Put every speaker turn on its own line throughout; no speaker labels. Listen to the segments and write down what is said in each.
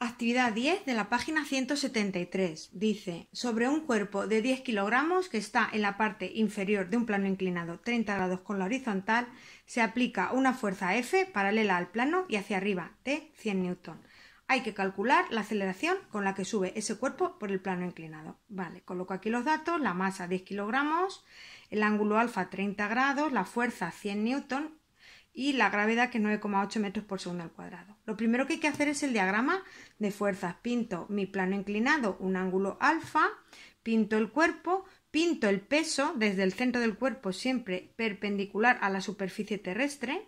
Actividad 10 de la página 173. Dice, sobre un cuerpo de 10 kilogramos que está en la parte inferior de un plano inclinado 30 grados con la horizontal, se aplica una fuerza F paralela al plano y hacia arriba, de 100 newton. Hay que calcular la aceleración con la que sube ese cuerpo por el plano inclinado. Vale, coloco aquí los datos, la masa 10 kilogramos, el ángulo alfa 30 grados, la fuerza 100 newton y la gravedad que es 9,8 metros por segundo al cuadrado. Lo primero que hay que hacer es el diagrama de fuerzas. Pinto mi plano inclinado, un ángulo alfa, pinto el cuerpo, pinto el peso desde el centro del cuerpo siempre perpendicular a la superficie terrestre,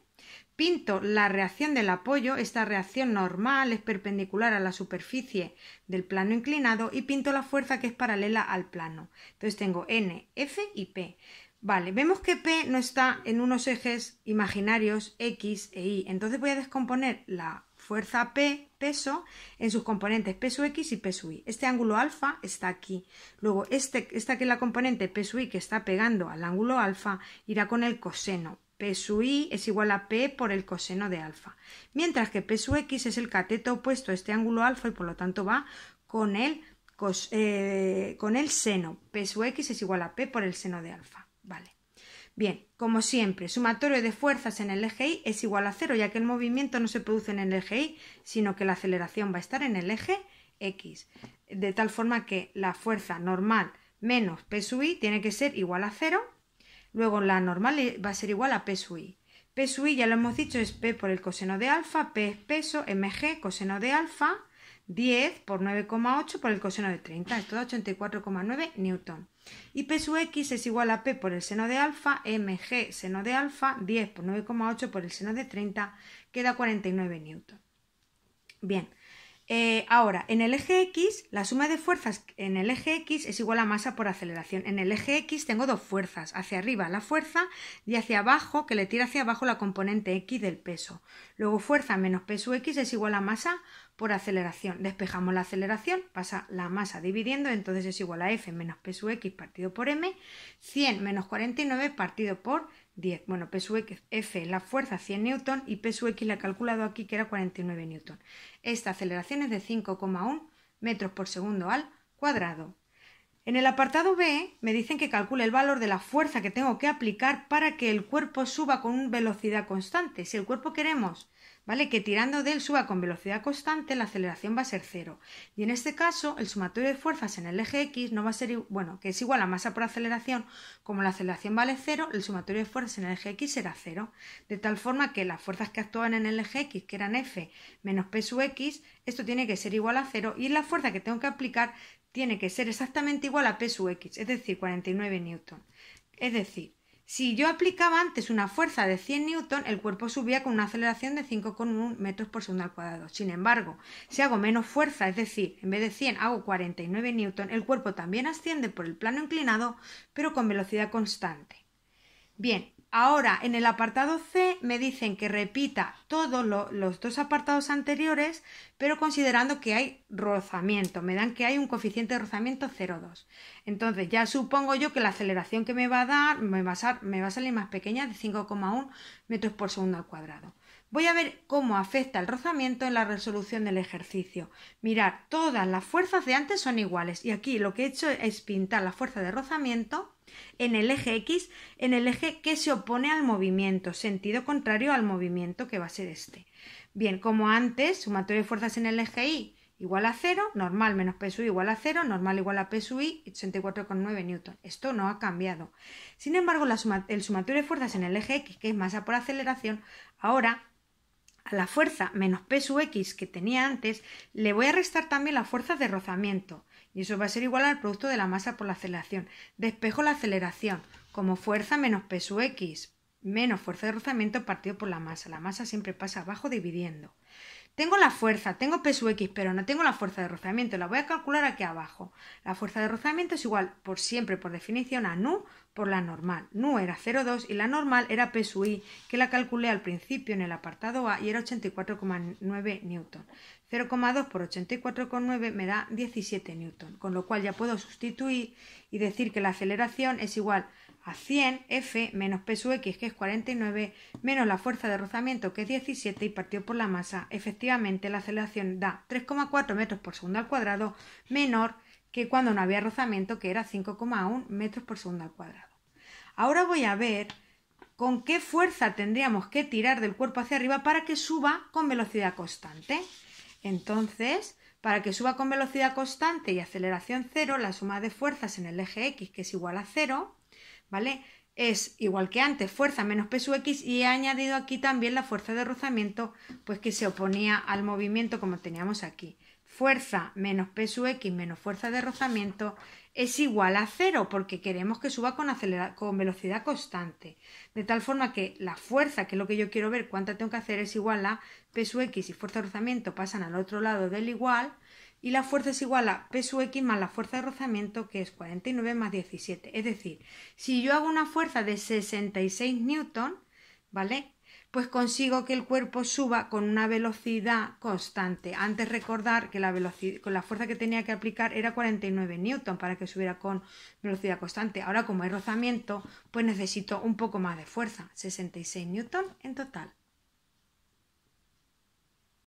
pinto la reacción del apoyo, esta reacción normal es perpendicular a la superficie del plano inclinado y pinto la fuerza que es paralela al plano. Entonces tengo N, F y P. Vale, vemos que P no está en unos ejes imaginarios X e Y. Entonces voy a descomponer la fuerza P, peso, en sus componentes sub X y sub Y. Este ángulo alfa está aquí. Luego, este, esta que es la componente sub Y que está pegando al ángulo alfa irá con el coseno. P sub es igual a P por el coseno de alfa. Mientras que P sub x es el cateto opuesto a este ángulo alfa y por lo tanto va con el, eh, con el seno. P sub x es igual a P por el seno de alfa. Vale. Bien, como siempre, sumatorio de fuerzas en el eje Y es igual a cero, ya que el movimiento no se produce en el eje Y, sino que la aceleración va a estar en el eje X. De tal forma que la fuerza normal menos P sub I tiene que ser igual a cero. Luego la normal va a ser igual a P sub I. P sub I, ya lo hemos dicho, es P por el coseno de alfa, P es peso, mg coseno de alfa, 10 por 9,8 por el coseno de 30, esto da 84,9 newton. Y P sub x es igual a P por el seno de alfa, mg seno de alfa, 10 por 9,8 por el seno de 30, queda 49 newton. Bien, eh, ahora, en el eje X, la suma de fuerzas en el eje X es igual a masa por aceleración. En el eje X tengo dos fuerzas, hacia arriba la fuerza y hacia abajo, que le tira hacia abajo la componente X del peso. Luego fuerza menos peso X es igual a masa por aceleración. Despejamos la aceleración, pasa la masa dividiendo, entonces es igual a F menos peso X partido por M, 100 menos 49 partido por 10. Bueno, F la fuerza 100 newton y X la he calculado aquí que era 49 newton. Esta aceleración es de 5,1 metros por segundo al cuadrado. En el apartado B me dicen que calcule el valor de la fuerza que tengo que aplicar para que el cuerpo suba con velocidad constante. Si el cuerpo queremos ¿vale? Que tirando de él suba con velocidad constante, la aceleración va a ser cero. Y en este caso, el sumatorio de fuerzas en el eje X no va a ser, bueno, que es igual a masa por aceleración, como la aceleración vale cero, el sumatorio de fuerzas en el eje X será cero. De tal forma que las fuerzas que actúan en el eje X, que eran F menos P sub X, esto tiene que ser igual a cero y la fuerza que tengo que aplicar tiene que ser exactamente igual a P sub X, es decir, 49 newton. Es decir, si yo aplicaba antes una fuerza de 100 newton, el cuerpo subía con una aceleración de 5,1 metros por segundo al cuadrado. Sin embargo, si hago menos fuerza, es decir, en vez de 100 hago 49 newton, el cuerpo también asciende por el plano inclinado, pero con velocidad constante. Bien, Ahora, en el apartado C me dicen que repita todos los dos apartados anteriores, pero considerando que hay rozamiento. Me dan que hay un coeficiente de rozamiento 0,2. Entonces, ya supongo yo que la aceleración que me va a dar me va a, salir más pequeña, de 5,1 metros por segundo al cuadrado. Voy a ver cómo afecta el rozamiento en la resolución del ejercicio. Mirar, todas las fuerzas de antes son iguales y aquí lo que he hecho es pintar la fuerza de rozamiento en el eje X, en el eje que se opone al movimiento, sentido contrario al movimiento que va a ser este. Bien, como antes, sumatorio de fuerzas en el eje Y igual a 0, normal menos su igual a 0, normal igual a i, 84,9 newton. Esto no ha cambiado. Sin embargo, el sumatorio de fuerzas en el eje X, que es masa por aceleración, ahora a la fuerza menos P X que tenía antes, le voy a restar también la fuerza de rozamiento, y eso va a ser igual al producto de la masa por la aceleración. Despejo la aceleración como fuerza menos P X menos fuerza de rozamiento partido por la masa. La masa siempre pasa abajo dividiendo. Tengo la fuerza, tengo P X, pero no tengo la fuerza de rozamiento. La voy a calcular aquí abajo. La fuerza de rozamiento es igual, por siempre, por definición, a nu por la normal. Nu era 0,2 y la normal era i, que la calculé al principio en el apartado A y era 84,9 newton. 0,2 por 84,9 me da 17 newton, con lo cual ya puedo sustituir y decir que la aceleración es igual a 100 F menos x, que es 49, menos la fuerza de rozamiento, que es 17, y partido por la masa. Efectivamente, la aceleración da 3,4 metros por segundo al cuadrado, menor que cuando no había rozamiento, que era 5,1 metros por segundo al cuadrado. Ahora voy a ver con qué fuerza tendríamos que tirar del cuerpo hacia arriba para que suba con velocidad constante. Entonces, para que suba con velocidad constante y aceleración cero, la suma de fuerzas en el eje X, que es igual a cero, ¿vale? Es igual que antes, fuerza menos P sub X, y he añadido aquí también la fuerza de rozamiento, pues que se oponía al movimiento como teníamos aquí. Fuerza menos P sub X menos fuerza de rozamiento es igual a cero porque queremos que suba con, con, velocidad constante. De tal forma que la fuerza, que es lo que yo quiero ver, cuánta tengo que hacer, es igual a peso X y fuerza de rozamiento pasan al otro lado del igual. Y la fuerza es igual a P X más la fuerza de rozamiento que es 49 más 17. Es decir, si yo hago una fuerza de 66 newton, ¿vale? pues consigo que el cuerpo suba con una velocidad constante. Antes recordar que la, velocidad, con la fuerza que tenía que aplicar era 49 newton para que subiera con velocidad constante. Ahora como hay rozamiento, pues necesito un poco más de fuerza, 66 newton en total.